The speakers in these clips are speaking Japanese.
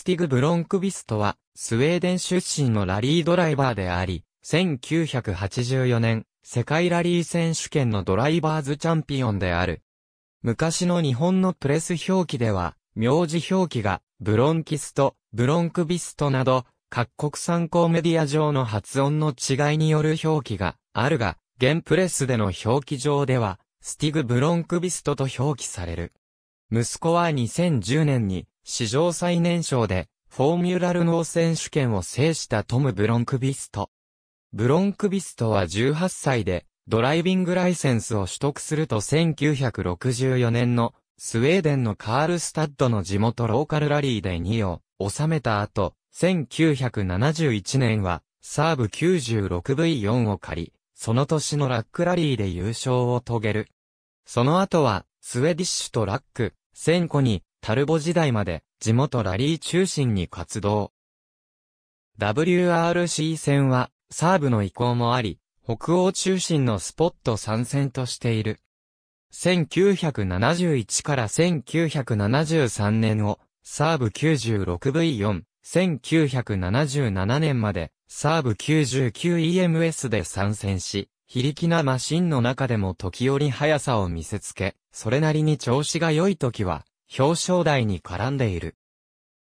スティグ・ブロンクビストは、スウェーデン出身のラリードライバーであり、1984年、世界ラリー選手権のドライバーズチャンピオンである。昔の日本のプレス表記では、名字表記が、ブロンキスト、ブロンクビストなど、各国参考メディア上の発音の違いによる表記があるが、現プレスでの表記上では、スティグ・ブロンクビストと表記される。息子は2010年に史上最年少で、フォーミュラルノー選手権を制したトム・ブロンクビスト。ブロンクビストは18歳で、ドライビングライセンスを取得すると1964年のスウェーデンのカールスタッドの地元ローカルラリーで2位を収めた後、1971年はサーブ 96V4 を借り、その年のラックラリーで優勝を遂げる。その後はスウェディッシュとラック、1000個にタルボ時代まで地元ラリー中心に活動。WRC 戦はサーブの意向もあり、北欧中心のスポット参戦としている。1971から1973年をサーブ 96V4、1977年までサーブ 99EMS で参戦し、非力なマシンの中でも時折速さを見せつけ、それなりに調子が良い時は表彰台に絡んでいる。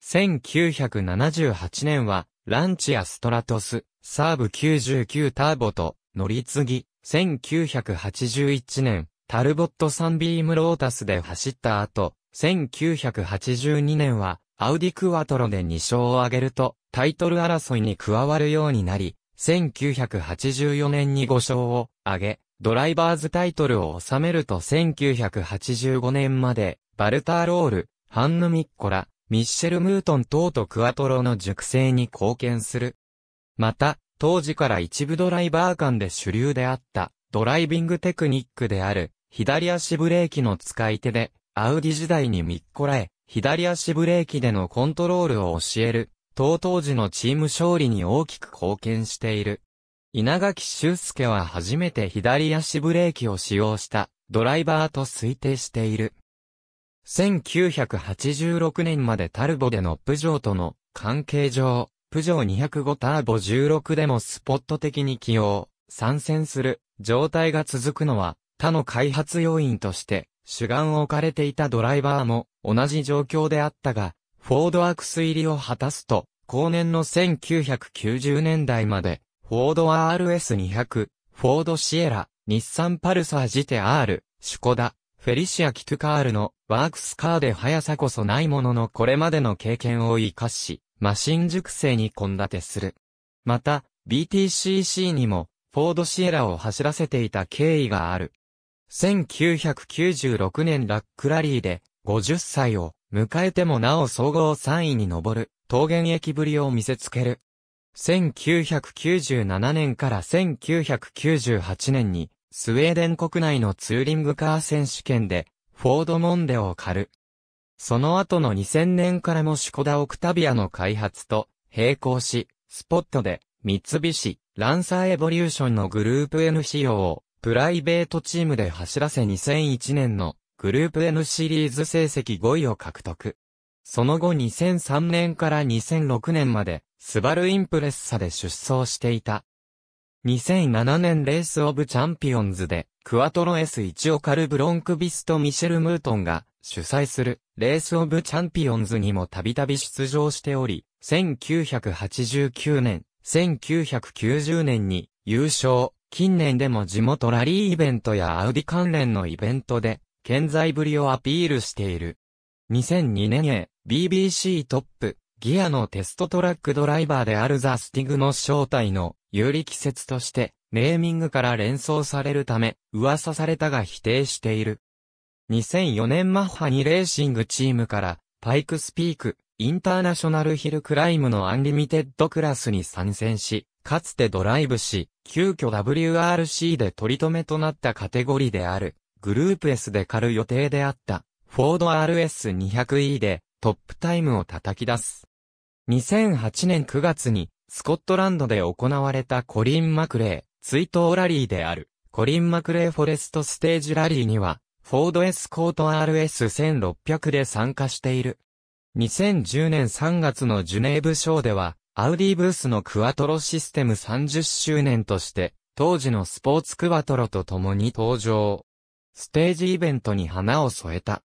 1978年は、ランチやストラトス、サーブ99ターボと乗り継ぎ、1981年、タルボットサンビームロータスで走った後、1982年は、アウディクワトロで2勝を挙げると、タイトル争いに加わるようになり、1984年に5勝を挙げ、ドライバーズタイトルを収めると1985年まで、バルターロール、ハンヌ・ミッコラ、ミッシェル・ムートン等とクアトロの熟成に貢献する。また、当時から一部ドライバー間で主流であったドライビングテクニックである左足ブレーキの使い手でアウディ時代にミッコラへ左足ブレーキでのコントロールを教える当当時のチーム勝利に大きく貢献している。稲垣修介は初めて左足ブレーキを使用したドライバーと推定している。1986年までタルボでのプジョーとの関係上、プジョー205ターボ16でもスポット的に起用、参戦する状態が続くのは他の開発要因として主眼を置かれていたドライバーも同じ状況であったが、フォードアクス入りを果たすと、後年の1990年代まで、フォード RS200、フォードシエラ、日産パルサージテ R、シュコダ、フェリシア・キトゥカールのワークスカーで速さこそないもののこれまでの経験を活かし、マシン熟成に献立する。また、BTCC にも、フォードシエラを走らせていた経緯がある。1996年ラックラリーで、50歳を迎えてもなお総合3位に上る、桃源駅ぶりを見せつける。1997年から1998年にスウェーデン国内のツーリングカー選手権で、フォードモンデを狩る。その後の2000年からもシコダオクタビアの開発と並行し、スポットで三菱、ランサーエボリューションのグループ N 仕様をプライベートチームで走らせ2001年のグループ N シリーズ成績5位を獲得。その後2003年から2006年までスバルインプレッサで出走していた2007年レースオブチャンピオンズで、クワトロ S1 オカル・ブロンクビストミシェル・ムートンが主催するレースオブチャンピオンズにもたびたび出場しており、1989年、1990年に優勝、近年でも地元ラリーイベントやアウディ関連のイベントで、健在ぶりをアピールしている。2002年へ、BBC トップ、ギアのテストトラックドライバーであるザ・スティグの正体の有利季節として、ネーミングから連想されるため、噂されたが否定している。2004年マッハにレーシングチームから、パイクスピーク、インターナショナルヒルクライムのアンリミテッドクラスに参戦し、かつてドライブし、急遽 WRC で取り留めとなったカテゴリーである、グループ S で狩る予定であった、フォード RS200E でトップタイムを叩き出す。2008年9月にスコットランドで行われたコリン・マクレー、追悼ラリーである、コリン・マクレーフォレストステージラリーには、フォードエスコート RS1600 で参加している。2010年3月のジュネーブショーでは、アウディブースのクワトロシステム30周年として、当時のスポーツクワトロと共に登場。ステージイベントに花を添えた。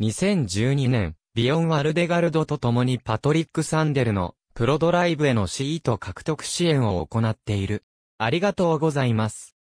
2012年、ビオン・ワルデガルドと共にパトリック・サンデルのプロドライブへのシート獲得支援を行っている。ありがとうございます。